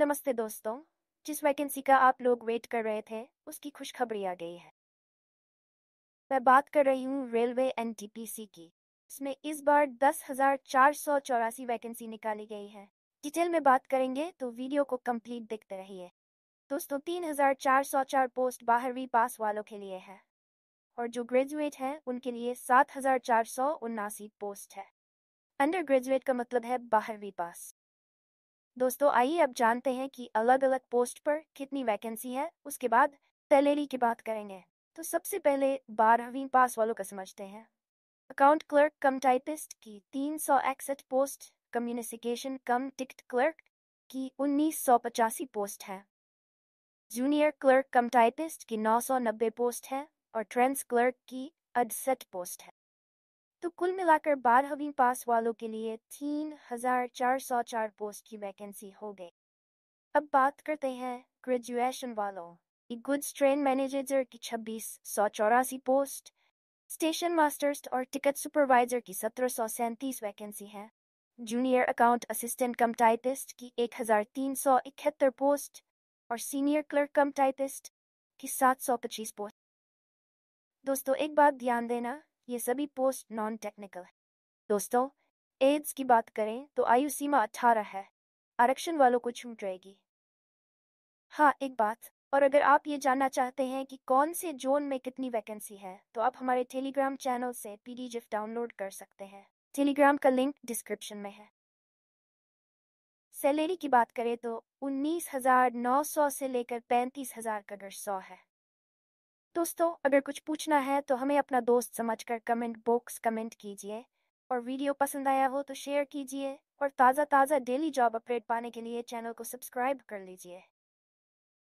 नमस्ते दोस्तों जिस वैकेंसी का आप लोग वेट कर रहे थे उसकी खुशखबरी आ गई है मैं बात कर रही हूँ रेलवे एन की इसमें इस बार दस हजार चार सौ चौरासी वैकेंसी निकाली गई है डिटेल में बात करेंगे तो वीडियो को कंप्लीट देखते रहिए दोस्तों तीन हजार चार सौ चार पोस्ट बाहरवीं पास वालों के लिए है और जो ग्रेजुएट हैं उनके लिए सात हजार चार सौ उन्नासी पोस्ट है अंडर ग्रेजुएट का मतलब है बाहरवीं पास दोस्तों आइए अब जानते हैं कि अलग अलग पोस्ट पर कितनी वैकेंसी है उसके बाद सैलरी की बात करेंगे तो सबसे पहले बारहवीं पास वालों का समझते हैं अकाउंट क्लर्क कम टाइपिस्ट की तीन सौ इकसठ post communication cum ticket clerk की उन्नीस सौ पचासी पोस्ट है जूनियर क्लर्क कम टाइपिस्ट की नौ सौ नब्बे पोस्ट है और ट्रेंस क्लर्क की अड़सठ पोस्ट है तो कुल मिलाकर बारहवीं पास वालों के लिए तीन हजार चार सौ चार पोस्ट की वैकेंसी हो गई अब बात करते हैं ग्रेजुएशन वालों गुड्स ट्रेन मैनेजर की छब्बीस सौ चौरासी पोस्ट स्टेशन मास्टर्स और टिकट सुपरवाइजर की सत्रह सौ सैंतीस वैकेंसी हैं junior account assistant cum typist की एक हजार तीन सौ इकहत्तर पोस्ट और सीनियर क्लर्क कम टाइपिस्ट की सात सौ पच्चीस पोस्ट दोस्तों एक बात ध्यान देना ये सभी पोस्ट नॉन टेक्निकल है दोस्तों एड्स की बात करें तो आयु सीमा अठारह है आरक्षण वालों को छूट रहेगी हाँ एक बात और अगर आप ये जानना चाहते हैं कि कौन से जोन में कितनी वैकेंसी है तो आप हमारे टेलीग्राम चैनल से पीडीएफ डाउनलोड कर सकते हैं टेलीग्राम का लिंक डिस्क्रिप्शन में है सैलरी की बात करें तो उन्नीस हजार नौ सौ से लेकर पैंतीस हजार का अगर सौ है दोस्तों अगर कुछ पूछना है तो हमें अपना दोस्त समझकर कमेंट बॉक्स कमेंट कीजिए और वीडियो पसंद आया हो तो शेयर कीजिए और ताज़ा ताज़ा डेली जॉब अपडेट पाने के लिए चैनल को सब्सक्राइब कर लीजिए